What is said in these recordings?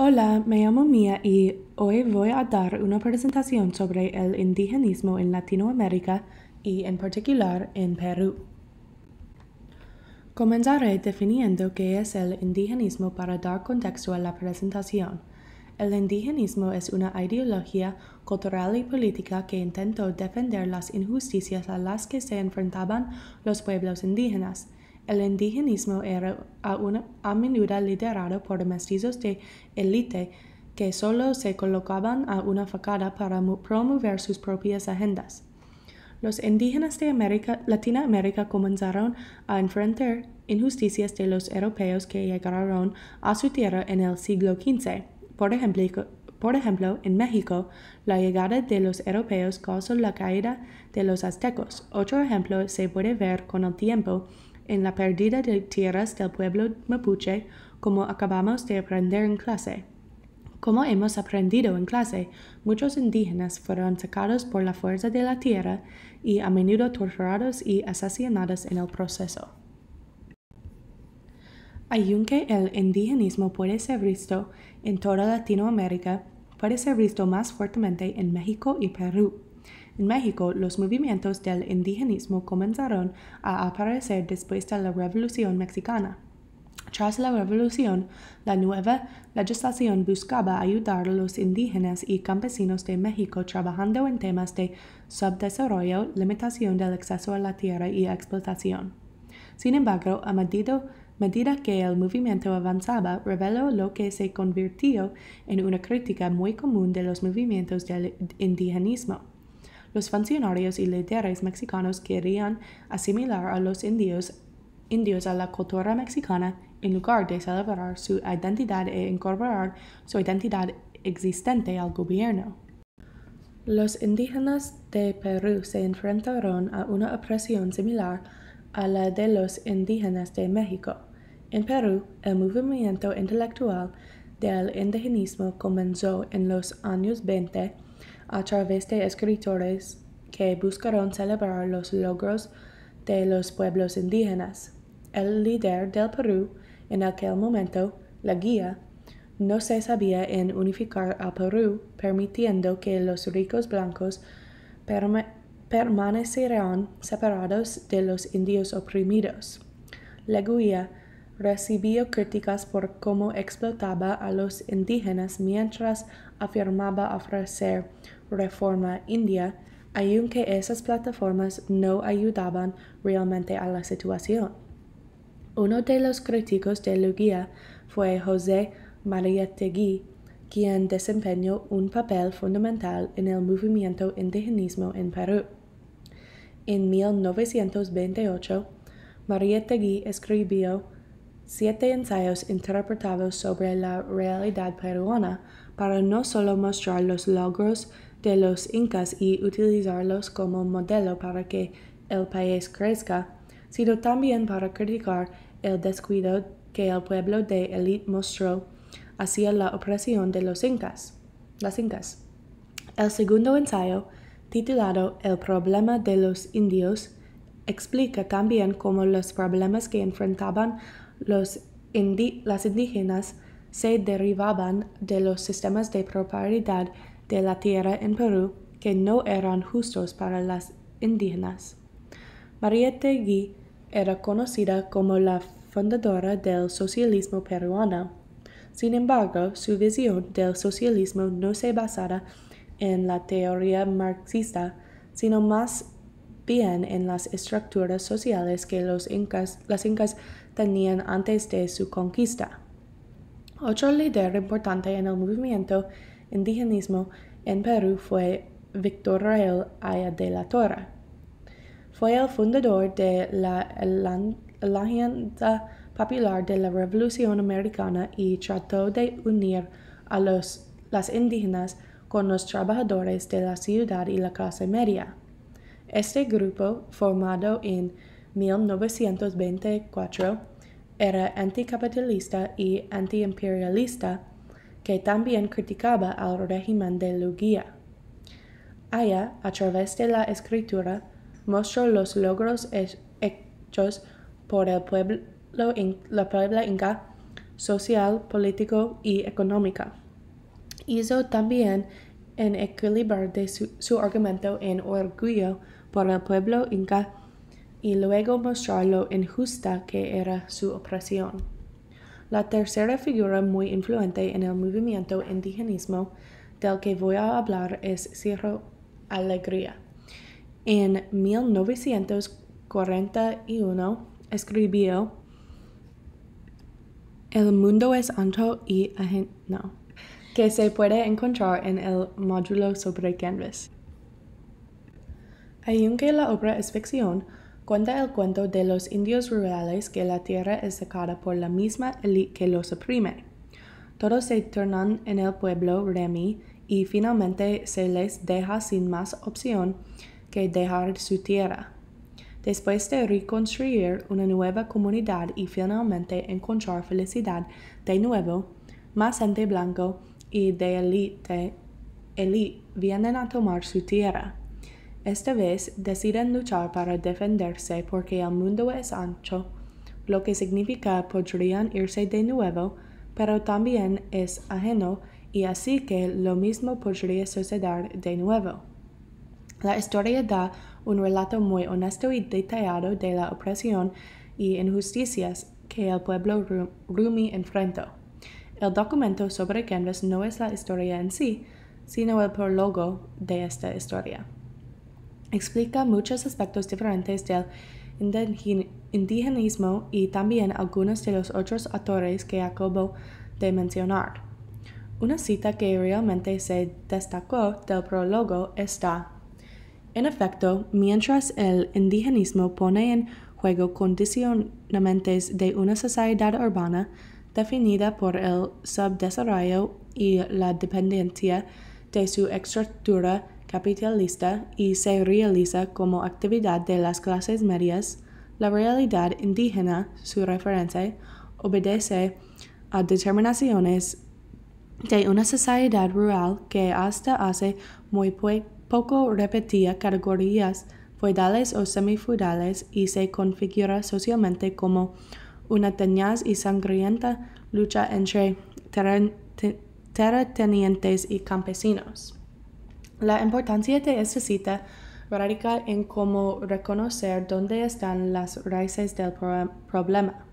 Hola, me llamo Mia y hoy voy a dar una presentación sobre el indigenismo en Latinoamérica y en particular en Perú. Comenzaré definiendo qué es el indigenismo para dar contexto a la presentación. El indigenismo es una ideología cultural y política que intentó defender las injusticias a las que se enfrentaban los pueblos indígenas el indigenismo era a, una, a menudo liderado por mestizos de élite que solo se colocaban a una facada para promover sus propias agendas. Los indígenas de Latinoamérica comenzaron a enfrentar injusticias de los europeos que llegaron a su tierra en el siglo XV. Por ejemplo, por ejemplo, en México, la llegada de los europeos causó la caída de los aztecos. Otro ejemplo se puede ver con el tiempo en la pérdida de tierras del pueblo mapuche, como acabamos de aprender en clase. Como hemos aprendido en clase, muchos indígenas fueron sacados por la fuerza de la tierra y a menudo torturados y asesinados en el proceso. Aunque el indigenismo puede ser visto en toda Latinoamérica, puede ser visto más fuertemente en México y Perú. En México, los movimientos del indigenismo comenzaron a aparecer después de la Revolución Mexicana. Tras la revolución, la nueva legislación buscaba ayudar a los indígenas y campesinos de México trabajando en temas de subdesarrollo, limitación del acceso a la tierra y explotación. Sin embargo, a medida, que el movimiento avanzaba, reveló lo que se convirtió en una crítica muy común de los movimientos del indigenismo los funcionarios y líderes mexicanos querían asimilar a los indios, indios a la cultura mexicana en lugar de celebrar su identidad e incorporar su identidad existente al gobierno. Los indígenas de Perú se enfrentaron a una opresión similar a la de los indígenas de México. En Perú, el movimiento intelectual del indigenismo comenzó en los años 20 a través de escritores que buscaron celebrar los logros de los pueblos indígenas. El líder del Perú en aquel momento, la guía, no se sabía en unificar a Perú, permitiendo que los ricos blancos permanecieran separados de los indios oprimidos. Leguía recibió críticas por cómo explotaba a los indígenas mientras afirmaba ofrecer reforma india, aunque esas plataformas no ayudaban realmente a la situación. Uno de los críticos de Lugia fue José Mariategui, quien desempeñó un papel fundamental en el movimiento indigenismo en Perú. En 1928, Mariategui escribió siete ensayos interpretados sobre la realidad peruana para no solo mostrar los logros de los incas y utilizarlos como modelo para que el país crezca, sino también para criticar el descuido que el pueblo de élite mostró hacia la opresión de los incas, las incas. El segundo ensayo, titulado El problema de los indios, explica también cómo los problemas que enfrentaban los las indígenas se derivaban de los sistemas de propiedad de la tierra en Perú que no eran justos para las indígenas. Mariette era conocida como la fundadora del socialismo peruano. Sin embargo, su visión del socialismo no se basaba en la teoría marxista, sino más bien en las estructuras sociales que los las incas tenían antes de su conquista. Otro líder importante en el movimiento indigenismo en Perú fue Víctor Rael Aya de la Torre. Fue el fundador de la Alianza Popular de la Revolución Americana y trató de unir a los, las indígenas con los trabajadores de la ciudad y la clase media. Este grupo, formado en 1924 era anticapitalista y antiimperialista, que también criticaba al régimen de Luguía. Aya, a través de la escritura, mostró los logros hechos por el pueblo, la Inca, social, político y económica. Hizo también en equilibrar de su argumento en orgullo por el pueblo Inca y luego mostrar lo injusta que era su opresión. La tercera figura muy influente en el movimiento indigenismo del que voy a hablar es Ciro Alegría. En 1941 escribió El mundo es ancho y ajeno, que se puede encontrar en el módulo sobre canvas. Aunque la obra es ficción, Cuenta el cuento de los indios rurales que la tierra es sacada por la misma élite que los oprime. Todos se tornan en el pueblo Remi y finalmente se les deja sin más opción que dejar su tierra. Después de reconstruir una nueva comunidad y finalmente encontrar felicidad de nuevo, más gente blanco y de élite vienen a tomar su tierra. Esta vez deciden luchar para defenderse porque el mundo es ancho, lo que significa podrían irse de nuevo, pero también es ajeno y así que lo mismo podría suceder de nuevo. La historia da un relato muy honesto y detallado de la opresión y injusticias que el pueblo Rumi enfrentó. El documento sobre Canvas no es la historia en sí, sino el prólogo de esta historia. Explica muchos aspectos diferentes del indigenismo y también algunos de los otros autores que acabo de mencionar. Una cita que realmente se destacó del prólogo está, en efecto, mientras el indigenismo pone en juego condicionamientos de una sociedad urbana definida por el subdesarrollo y la dependencia de su estructura capitalista y se realiza como actividad de las clases medias, la realidad indígena, su referencia obedece a determinaciones de una sociedad rural que hasta hace muy poco repetía categorías feudales o semifeudales y se configura socialmente como una tenaz y sangrienta lucha entre terratenientes y campesinos. La importancia de esta cita radica en cómo reconocer dónde están las raíces del problema.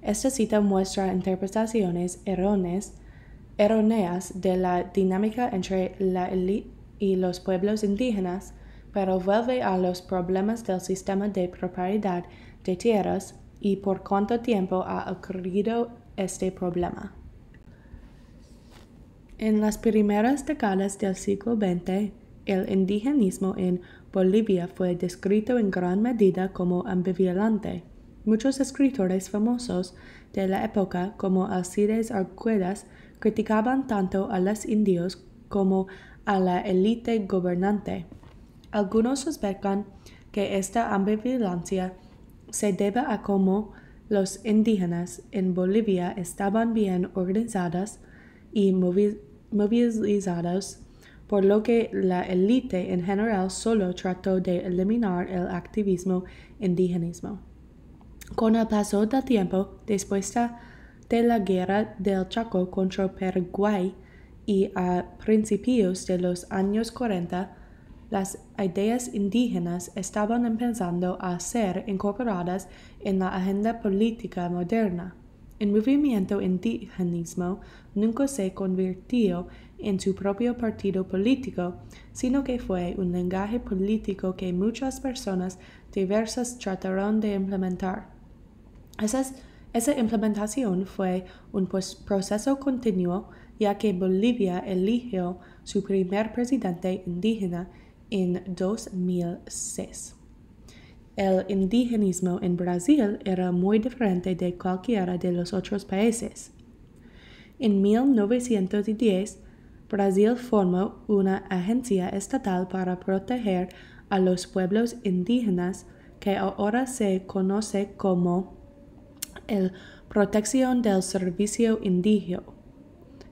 Esta cita muestra interpretaciones erróneas, erróneas de la dinámica entre la élite y los pueblos indígenas, pero vuelve a los problemas del sistema de propiedad de tierras y por cuánto tiempo ha ocurrido este problema. En las primeras décadas del siglo XX, el indigenismo en Bolivia fue descrito en gran medida como ambivalente. Muchos escritores famosos de la época, como Alcides Arguedas, criticaban tanto a los indios como a la élite gobernante. Algunos sospechan que esta ambivalencia se debe a cómo los indígenas en Bolivia estaban bien organizadas y movidos movilizados, por lo que la élite en general solo trató de eliminar el activismo indigenismo. Con el paso del tiempo, después de la guerra del Chaco contra Paraguay y a principios de los años 40, las ideas indígenas estaban empezando a ser incorporadas en la agenda política moderna. El movimiento indigenismo nunca se convirtió en su propio partido político, sino que fue un lenguaje político que muchas personas diversas trataron de implementar. esa implementación fue un proceso continuo, ya que Bolivia eligió su primer presidente indígena en 2006 el indigenismo en Brasil era muy diferente de cualquiera de los otros países. En 1910, Brasil formó una agencia estatal para proteger a los pueblos indígenas que ahora se conoce como el Protección del Servicio Indígena.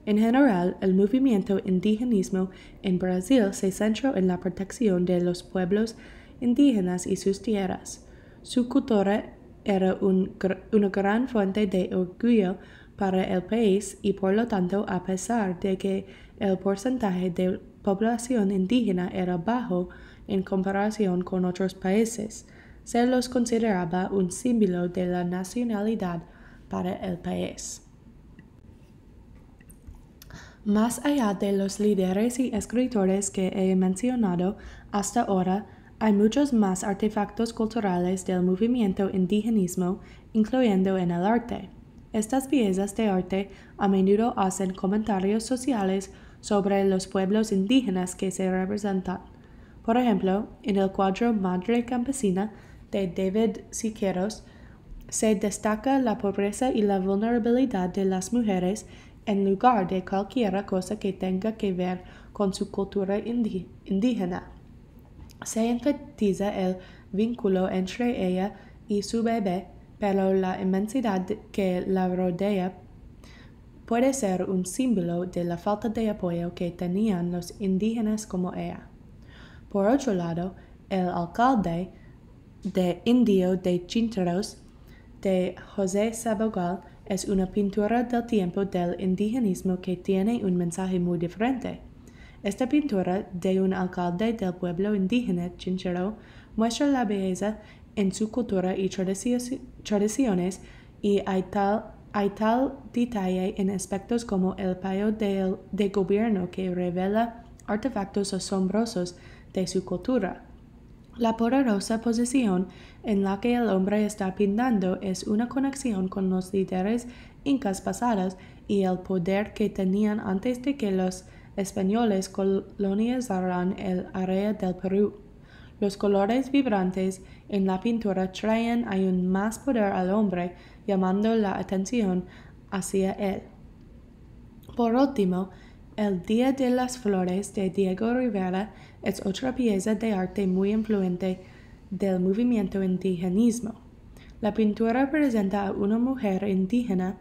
En general, el movimiento indigenismo en Brasil se centró en la protección de los pueblos indígenas indígenas y sus tierras. Su cultura era una gran fuente de orgullo para el país y por lo tanto, a pesar de que el porcentaje de población indígena era bajo en comparación con otros países, se los consideraba un símbolo de la nacionalidad para el país. Más allá de los líderes y escritores que he mencionado hasta ahora, hay muchos más artefactos culturales del movimiento indigenismo, incluyendo en el arte. Estas piezas de arte a menudo hacen comentarios sociales sobre los pueblos indígenas que se representan. Por ejemplo, en el cuadro Madre Campesina de David Siqueiros se destaca la pobreza y la vulnerabilidad de las mujeres en lugar de cualquier cosa que tenga que ver con su cultura indígena. Se enfatiza el vínculo entre ella y su bebé, pero la inmensidad que la rodea puede ser un símbolo de la falta de apoyo que tenían los indígenas como ella. Por otro lado, el alcalde de Indio de Chinteros de José Sabogal es una pintura del tiempo del indigenismo que tiene un mensaje muy diferente. Esta pintura de un alcalde del pueblo indígena Chinchero muestra la belleza en su cultura y tradiciones y hay tal, detalle en aspectos como el payo de, de gobierno que revela artefactos asombrosos de su cultura. La poderosa posición en la que el hombre está pintando es una conexión con los líderes incas pasados y el poder que tenían antes de que los españoles colonizarán el área del Perú. Los colores vibrantes en la pintura traen aún más poder al hombre, llamando la atención hacia él. Por último, el Día de las Flores de Diego Rivera es otra pieza de arte muy influente del movimiento indigenismo. La pintura presenta a una mujer indígena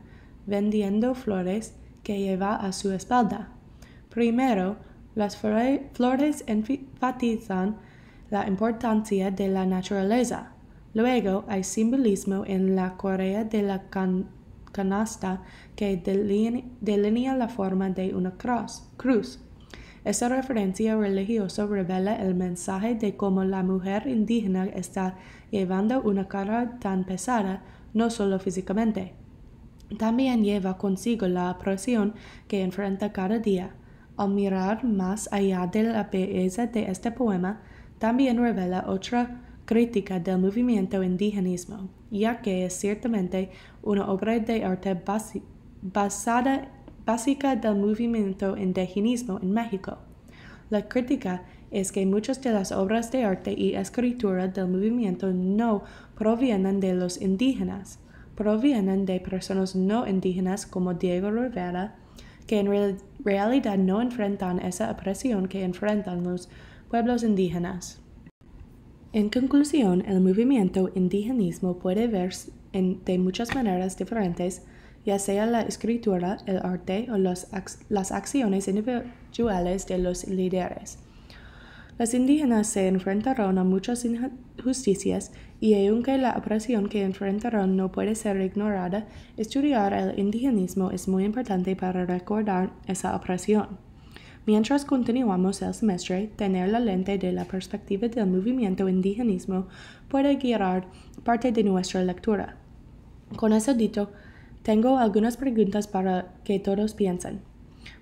vendiendo flores que lleva a su espalda. Primero, las flores enfatizan la importancia de la naturaleza. Luego hay simbolismo en la correa de la canasta que delinea la forma de una cruz. Esta referencia religiosa revela el mensaje de cómo la mujer indígena está llevando una carga tan pesada, no solo físicamente. También lleva consigo la presión que enfrenta cada día al mirar más allá de la belleza de este poema, también revela otra crítica del movimiento indigenismo, ya que es ciertamente una obra de arte basada, básica del movimiento indigenismo en México. La crítica es que muchas de las obras de arte y escritura del movimiento no provienen de los indígenas, provienen de personas no indígenas como Diego Rivera, que en realidad no enfrentan esa opresión que enfrentan los pueblos indígenas. En conclusión, el movimiento indigenismo puede verse de muchas maneras diferentes, ya sea la escritura, el arte o las acciones individuales de los líderes. Las indígenas se enfrentaron a muchas injusticias y aunque la opresión que enfrentaron no puede ser ignorada, estudiar el indigenismo es muy importante para recordar esa opresión. Mientras continuamos el semestre, tener la lente de la perspectiva del movimiento indigenismo puede guiar parte de nuestra lectura. Con eso dicho, tengo algunas preguntas para que todos piensen.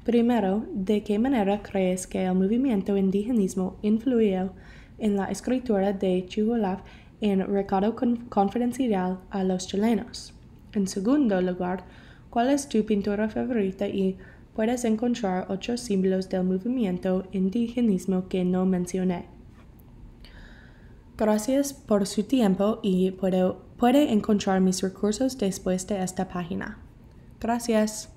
Primero, ¿de qué manera crees que el movimiento indigenismo influyó en la escritura de Chihuahua en recado confidencial a los chilenos? En segundo lugar, ¿cuál es tu pintura favorita y puedes encontrar otros símbolos del movimiento indigenismo que no mencioné? Gracias por su tiempo y puedo puede encontrar mis recursos después de esta página. Gracias.